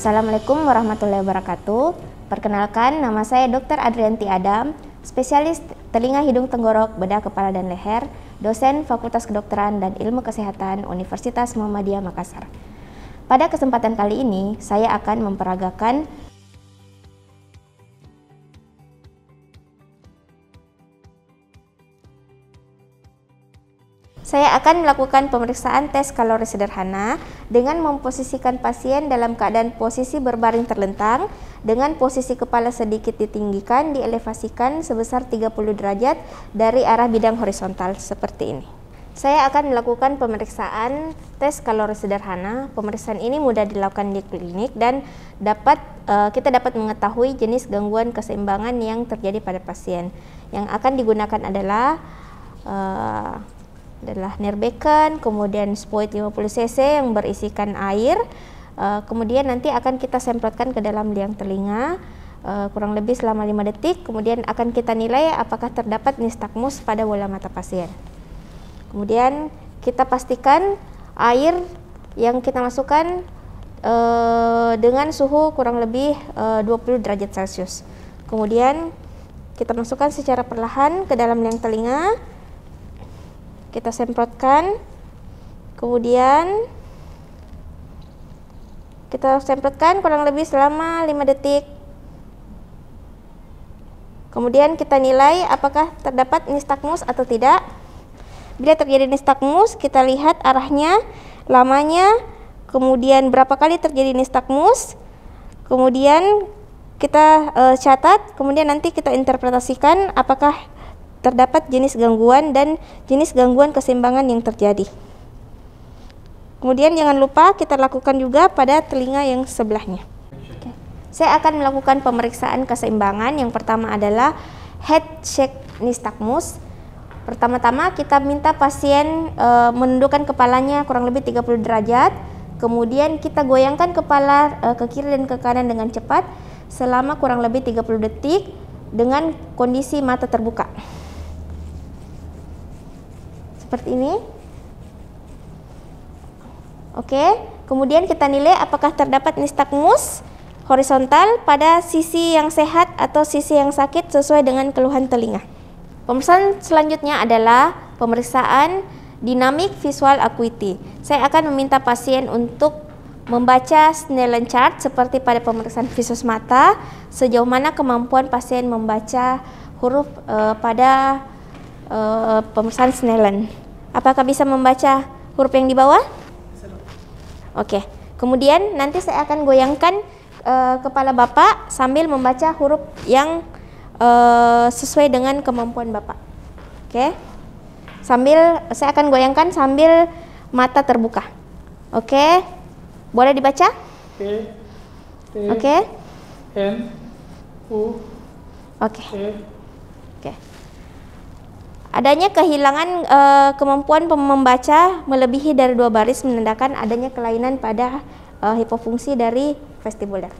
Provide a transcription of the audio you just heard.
Assalamualaikum warahmatullahi wabarakatuh. Perkenalkan, nama saya Dr. Adrianti Adam, spesialis telinga, hidung, tenggorok, bedah, kepala, dan leher, dosen Fakultas Kedokteran dan Ilmu Kesehatan Universitas Muhammadiyah Makassar. Pada kesempatan kali ini, saya akan memperagakan Saya akan melakukan pemeriksaan tes kalori sederhana dengan memposisikan pasien dalam keadaan posisi berbaring terlentang dengan posisi kepala sedikit ditinggikan dielevasikan sebesar 30 derajat dari arah bidang horizontal seperti ini. Saya akan melakukan pemeriksaan tes kalori sederhana. Pemeriksaan ini mudah dilakukan di klinik dan dapat eh, kita dapat mengetahui jenis gangguan keseimbangan yang terjadi pada pasien. Yang akan digunakan adalah eh, adalah nerbekan, kemudian spoit 50 cc yang berisikan air, uh, kemudian nanti akan kita semprotkan ke dalam liang telinga uh, kurang lebih selama 5 detik, kemudian akan kita nilai apakah terdapat nistagmus pada bola mata pasien. Kemudian kita pastikan air yang kita masukkan uh, dengan suhu kurang lebih uh, 20 derajat Celcius. Kemudian kita masukkan secara perlahan ke dalam liang telinga kita semprotkan kemudian kita semprotkan kurang lebih selama 5 detik kemudian kita nilai apakah terdapat nistagmus atau tidak bila terjadi nistagmus kita lihat arahnya lamanya kemudian berapa kali terjadi nistagmus kemudian kita e, catat kemudian nanti kita interpretasikan apakah terdapat jenis gangguan dan jenis gangguan keseimbangan yang terjadi. Kemudian jangan lupa kita lakukan juga pada telinga yang sebelahnya. Oke. Saya akan melakukan pemeriksaan keseimbangan. Yang pertama adalah head shake nystagmus. Pertama-tama kita minta pasien e, menundukkan kepalanya kurang lebih 30 derajat. Kemudian kita goyangkan kepala e, ke kiri dan ke kanan dengan cepat selama kurang lebih 30 detik dengan kondisi mata terbuka seperti ini. Oke, kemudian kita nilai apakah terdapat nystagmus horizontal pada sisi yang sehat atau sisi yang sakit sesuai dengan keluhan telinga. Pemeriksaan selanjutnya adalah pemeriksaan dinamik visual acuity. Saya akan meminta pasien untuk membaca Snellen chart seperti pada pemeriksaan visus mata sejauh mana kemampuan pasien membaca huruf uh, pada uh, pemeriksaan Snellen. Apakah bisa membaca huruf yang di bawah? Oke. Kemudian nanti saya akan goyangkan uh, kepala Bapak sambil membaca huruf yang uh, sesuai dengan kemampuan Bapak. Oke. Sambil saya akan goyangkan sambil mata terbuka. Oke. Boleh dibaca? Oke. Oke. N U Oke. E. Oke. Adanya kehilangan e, kemampuan membaca melebihi dari dua baris menandakan adanya kelainan pada e, hipofungsi dari vestibular.